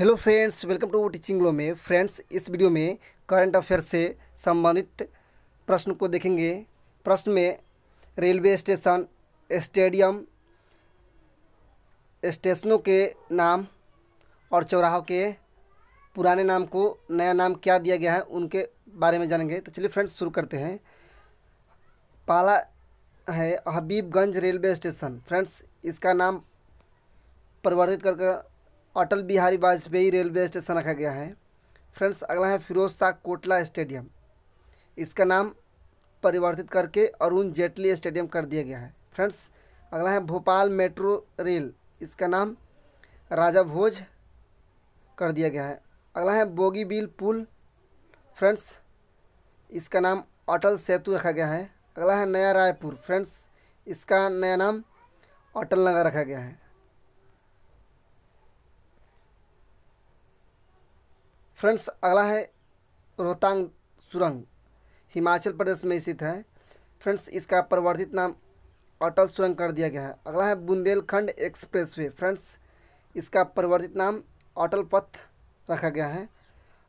hello friends welcome to teaching लो में friends इस वीडियो में करंट अफेयर से संबंधित प्रश्न को देखेंगे प्रश्न में रेलवे स्टेशन स्टेडियम स्टेशनों के नाम और चौराहों के पुराने नाम को नया नाम क्या दिया गया है उनके बारे में जानेंगे तो चलिए फ्रेंड्स शुरू करते हैं पाला है हबीबगंज रेलवे स्टेशन फ्रेंड्स इसका नाम परिवर्तित कर अटल बिहारी वाजपेयी रेलवे स्टेशन रखा गया है फ्रेंड्स अगला है फिरोज शाह कोटला स्टेडियम इसका नाम परिवर्तित करके अरुण जेटली स्टेडियम कर दिया गया है फ्रेंड्स अगला है भोपाल मेट्रो रेल इसका नाम राजा भोज कर दिया गया है अगला है बोगीबील पुल फ्रेंड्स इसका नाम अटल सेतु रखा गया है अगला है नया रायपुर फ्रेंड्स इसका नया नाम अटल नगर रखा गया है फ्रेंड्स अगला है रोहतांग सुरंग हिमाचल प्रदेश में स्थित है फ्रेंड्स इसका परिवर्तित नाम अटल सुरंग कर दिया गया है अगला है बुंदेलखंड एक्सप्रेसवे फ्रेंड्स इसका परिवर्तित नाम अटल पथ रखा गया है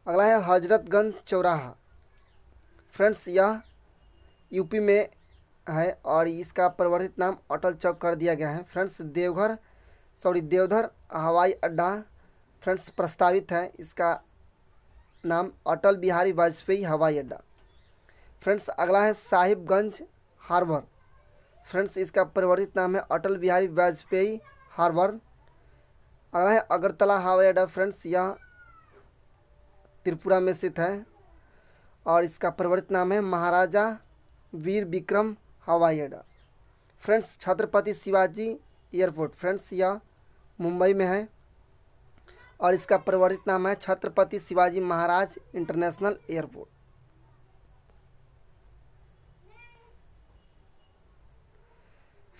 अगला है हजरतगंज चौराहा फ्रेंड्स यह यूपी में है और इसका परिवर्तित नाम अटल चौक कर दिया गया है फ्रेंड्स देवघर सॉरी देवधर हवाई अड्डा फ्रेंड्स प्रस्तावित है इसका नाम अटल बिहारी वाजपेयी हवाई अड्डा फ्रेंड्स अगला है साहिबगंज हार्बर फ्रेंड्स इसका परिवर्तित नाम है अटल बिहारी वाजपेयी हार्बर अगला है अगरतला हवाई अड्डा फ्रेंड्स यह त्रिपुरा में स्थित है और इसका परिवर्तित नाम है महाराजा वीर विक्रम हवाई अड्डा friends Chhatrapati Shivaji airport friends यह मुंबई में है और इसका परिवर्तित नाम है Chhatrapati Shivaji Maharaj international airport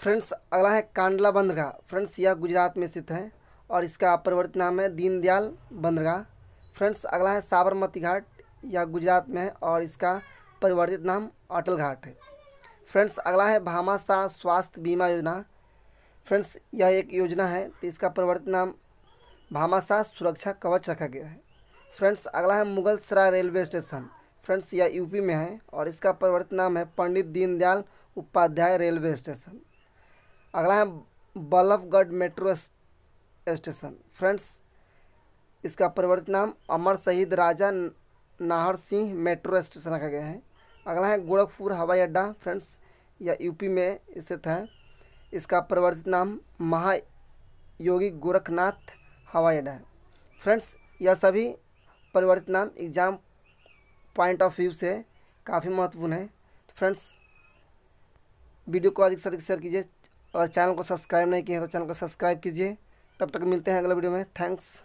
friends अगला है कांडला बंदरगाह फ्रेंड्स यह गुजरात में स्थित है और इसका परिवर्तित नाम है दीनदयाल बंदरगाह फ्रेंड्स अगला है साबरमती घाट यह गुजरात में है और इसका परिवर्तित नाम अटल घाट है फ्रेंड्स अगला है भामाशाह स्वास्थ्य बीमा योजना फ्रेंड्स यह एक योजना है तो इसका परिवर्तित नाम भामाशाह सुरक्षा कवच रखा गया है फ्रेंड्स अगला है Mughal Sarai railway station friends यह यूपी में है और इसका परिवर्तित नाम है पंडित दीनदयाल उपाध्याय रेलवे स्टेशन अगला है बल्लभगढ़ मेट्रो स्टेशन फ्रेंड्स इसका परिवर्तित नाम अमर शहीद राजा नाहर सिंह मेट्रो स्टेशन रखा गया है अगला है गोरखपुर हवाई अड्डा फ्रेंड्स यह यूपी में स्थित है इसका परिवर्तित नाम महायोगी गोरखनाथ हवाई अड्डा है फ्रेंड्स यह सभी परिवर्तित नाम एग्ज़ाम पॉइंट ऑफ व्यू से काफ़ी महत्वपूर्ण है तो फ्रेंड्स वीडियो को अधिक से अधिक शेयर कीजिए और चैनल को सब्सक्राइब नहीं किए तो चैनल को सब्सक्राइब कीजिए तब तक मिलते हैं अगले वीडियो में थैंक्स